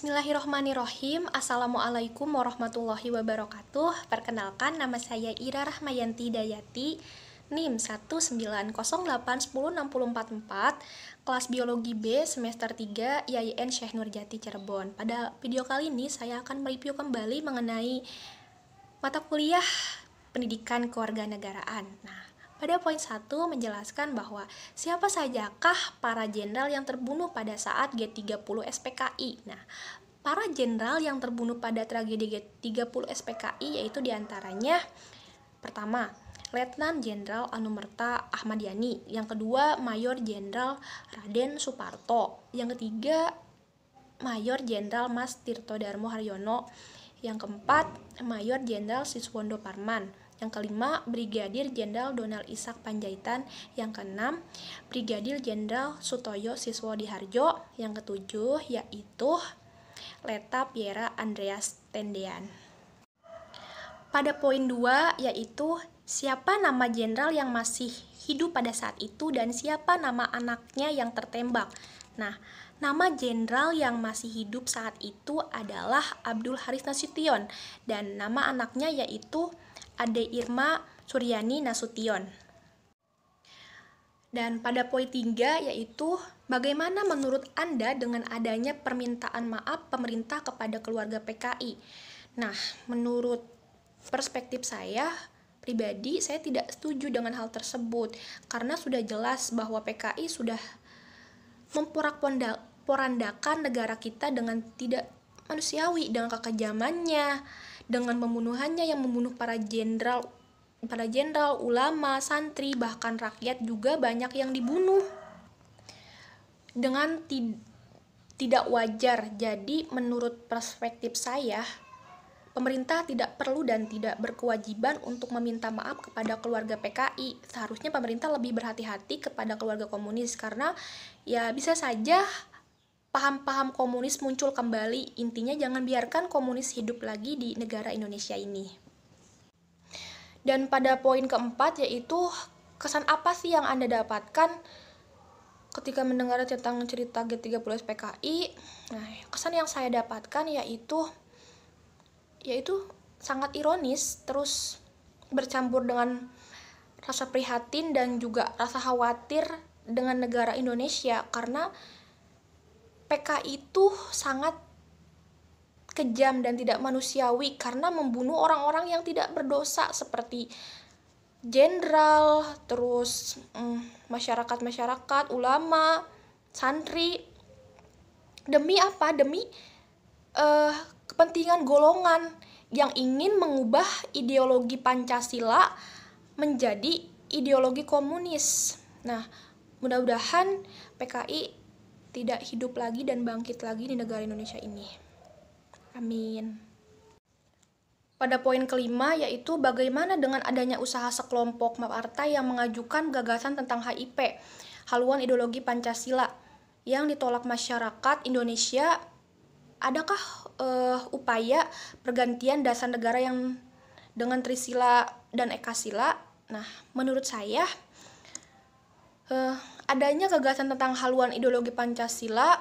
Bismillahirrohmanirrohim Assalamualaikum warahmatullahi wabarakatuh Perkenalkan nama saya Ira Rahmayanti Dayati NIM 190810644 Kelas Biologi B semester 3 YIN Syekh Nurjati Cirebon Pada video kali ini saya akan mereview kembali mengenai mata kuliah pendidikan kewarganegaraan Nah, pada poin 1 menjelaskan bahwa siapa sajakah para jenderal yang terbunuh pada saat G30 SPKI. Nah, para jenderal yang terbunuh pada tragedi G30 SPKI yaitu diantaranya pertama Letnan Jenderal Anumerta Ahmad Yani, yang kedua Mayor Jenderal Raden Suparto, yang ketiga Mayor Jenderal Mas Tirto Darmo Haryono, yang keempat Mayor Jenderal Siswondo Parman, yang kelima, Brigadir Jenderal Donald isak Panjaitan. Yang keenam, Brigadir Jenderal Sutoyo Siswo Diharjo. Yang ketujuh, yaitu Leta Piera Andreas Tendean. Pada poin dua yaitu siapa nama jenderal yang masih hidup pada saat itu dan siapa nama anaknya yang tertembak. Nah, nama jenderal yang masih hidup saat itu adalah Abdul Haris Nasution dan nama anaknya yaitu Ade Irma Suryani Nasution. Dan pada poin tiga yaitu bagaimana menurut Anda dengan adanya permintaan maaf pemerintah kepada keluarga PKI. Nah, menurut perspektif saya pribadi saya tidak setuju dengan hal tersebut karena sudah jelas bahwa PKI sudah memporak-porandakan negara kita dengan tidak manusiawi dengan kekejamannya dengan pembunuhannya yang membunuh para jenderal para jenderal, ulama, santri, bahkan rakyat juga banyak yang dibunuh. Dengan tid tidak wajar. Jadi menurut perspektif saya, pemerintah tidak perlu dan tidak berkewajiban untuk meminta maaf kepada keluarga PKI. Seharusnya pemerintah lebih berhati-hati kepada keluarga komunis karena ya bisa saja paham-paham komunis muncul kembali. Intinya jangan biarkan komunis hidup lagi di negara Indonesia ini. Dan pada poin keempat yaitu kesan apa sih yang Anda dapatkan ketika mendengar tentang cerita G30 PKI Nah, kesan yang saya dapatkan yaitu yaitu sangat ironis terus bercampur dengan rasa prihatin dan juga rasa khawatir dengan negara Indonesia karena PK itu sangat kejam dan tidak manusiawi karena membunuh orang-orang yang tidak berdosa seperti jenderal, terus mm, masyarakat-masyarakat, mm, ulama, santri. Demi apa? Demi uh, kepentingan golongan yang ingin mengubah ideologi Pancasila menjadi ideologi komunis. Nah, mudah-mudahan PKI tidak hidup lagi dan bangkit lagi di negara Indonesia ini. Amin. Pada poin kelima yaitu bagaimana dengan adanya usaha sekelompok partai yang mengajukan gagasan tentang HIP, haluan ideologi Pancasila, yang ditolak masyarakat Indonesia. Adakah uh, upaya pergantian dasar negara yang dengan Trisila dan Ekasila? Nah, menurut saya uh, adanya gagasan tentang haluan ideologi Pancasila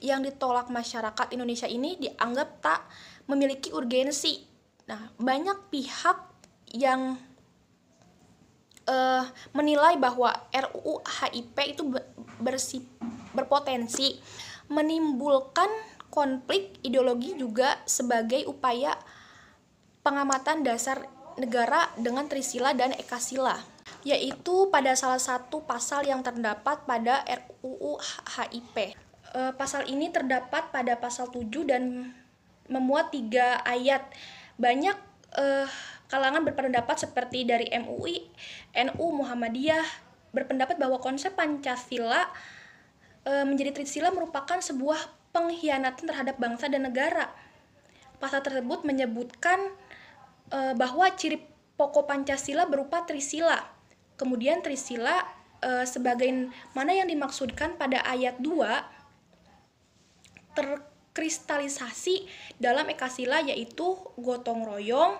yang ditolak masyarakat Indonesia ini dianggap tak memiliki urgensi. Nah, banyak pihak yang uh, menilai bahwa RUU HIP itu bersip, berpotensi menimbulkan konflik ideologi juga sebagai upaya pengamatan dasar negara dengan Trisila dan Ekasila yaitu pada salah satu pasal yang terdapat pada RUU HIP. E, pasal ini terdapat pada pasal 7 dan memuat tiga ayat. Banyak e, kalangan berpendapat seperti dari MUI, NU, Muhammadiyah berpendapat bahwa konsep Pancasila e, menjadi Trisila merupakan sebuah pengkhianatan terhadap bangsa dan negara. Pasal tersebut menyebutkan e, bahwa ciri pokok Pancasila berupa Trisila. Kemudian Trisila e, eh, sebagai mana yang dimaksudkan pada ayat 2 terkristalisasi dalam ekasila yaitu gotong royong.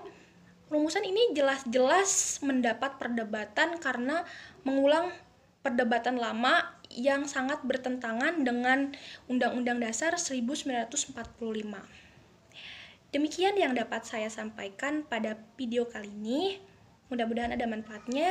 Rumusan ini jelas-jelas mendapat perdebatan karena mengulang perdebatan lama yang sangat bertentangan dengan Undang-Undang Dasar 1945. Demikian yang dapat saya sampaikan pada video kali ini. Mudah-mudahan ada manfaatnya.